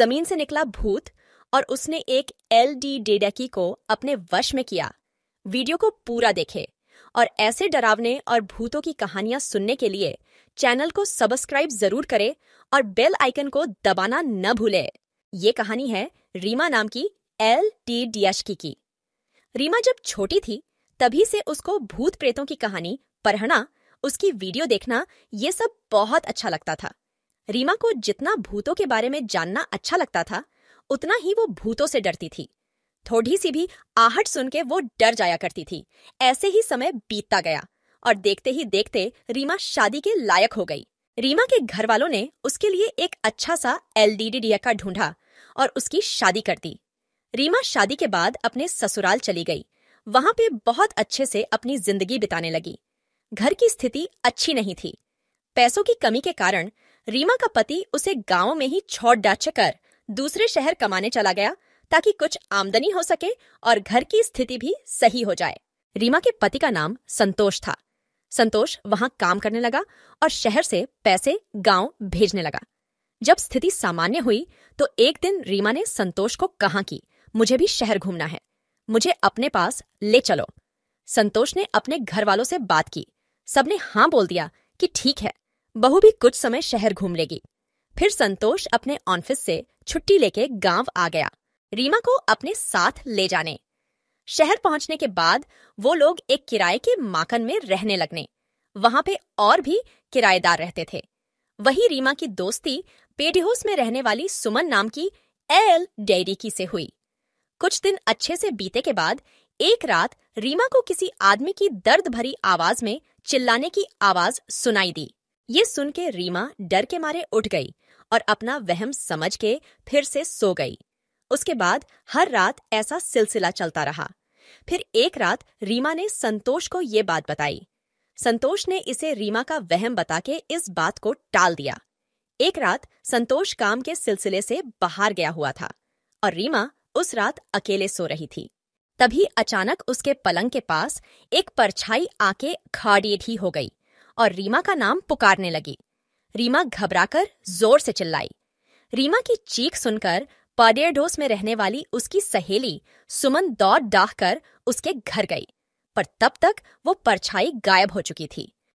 जमीन से निकला भूत और उसने एक एल डी डेडेकी को अपने वश में किया वीडियो को पूरा देखे और ऐसे डरावने और भूतों की कहानियां सुनने के लिए चैनल को सब्सक्राइब जरूर करें और बेल आइकन को दबाना न भूले ये कहानी है रीमा नाम की एल टी डियाशकी की रीमा जब छोटी थी तभी से उसको भूत प्रेतों की कहानी पढ़ना उसकी वीडियो देखना ये सब बहुत अच्छा लगता था रीमा को जितना भूतों के बारे में जानना अच्छा लगता था उतना ही वो भूतों से डरती थी थोड़ी सी भी आहट सुन के वो डर जाया करती थी ऐसे ही समय बीतता गया और देखते ही देखते रीमा शादी के लायक हो गई रीमा के घर वालों ने उसके लिए एक अच्छा सा एल डी का ढूंढा और उसकी शादी कर दी रीमा शादी के बाद अपने ससुराल चली गई वहां पे बहुत अच्छे से अपनी जिंदगी बिताने लगी घर की स्थिति अच्छी नहीं थी पैसों की कमी के कारण रीमा का पति उसे गांव में ही छोड़ डाच कर दूसरे शहर कमाने चला गया ताकि कुछ आमदनी हो सके और घर की स्थिति भी सही हो जाए रीमा के पति का नाम संतोष था संतोष वहां काम करने लगा और शहर से पैसे गांव भेजने लगा जब स्थिति सामान्य हुई तो एक दिन रीमा ने संतोष को कहा कि मुझे भी शहर घूमना है मुझे अपने पास ले चलो संतोष ने अपने घर वालों से बात की सबने हाँ बोल दिया कि ठीक है बहू भी कुछ समय शहर घूम लेगी फिर संतोष अपने ऑफिस से छुट्टी लेके गांव आ गया रीमा को अपने साथ ले जाने शहर पहुंचने के बाद वो लोग एक किराए के माकन में रहने लगने वहां पे और भी किराएदार रहते थे वही रीमा की दोस्ती पेडिहोस में रहने वाली सुमन नाम की एल डेयरी की से हुई कुछ दिन अच्छे से बीते के बाद एक रात रीमा को किसी आदमी की दर्द भरी आवाज में चिल्लाने की आवाज सुनाई दी ये सुन के रीमा डर के मारे उठ गई और अपना वहम समझ के फिर से सो गई उसके बाद हर रात ऐसा सिलसिला चलता रहा फिर एक रात रीमा ने संतोष को ये बात बताई संतोष ने इसे रीमा का वहम बता के इस बात को टाल दिया एक रात संतोष काम के सिलसिले से बाहर गया हुआ था और रीमा उस रात अकेले सो रही थी तभी अचानक उसके पलंग के पास एक परछाई आके खाड़ी ही हो गई और रीमा का नाम पुकारने लगी रीमा घबराकर जोर से चिल्लाई रीमा की चीख सुनकर पाडेरडोस में रहने वाली उसकी सहेली सुमन दौड़ डाह कर उसके घर गई पर तब तक वो परछाई गायब हो चुकी थी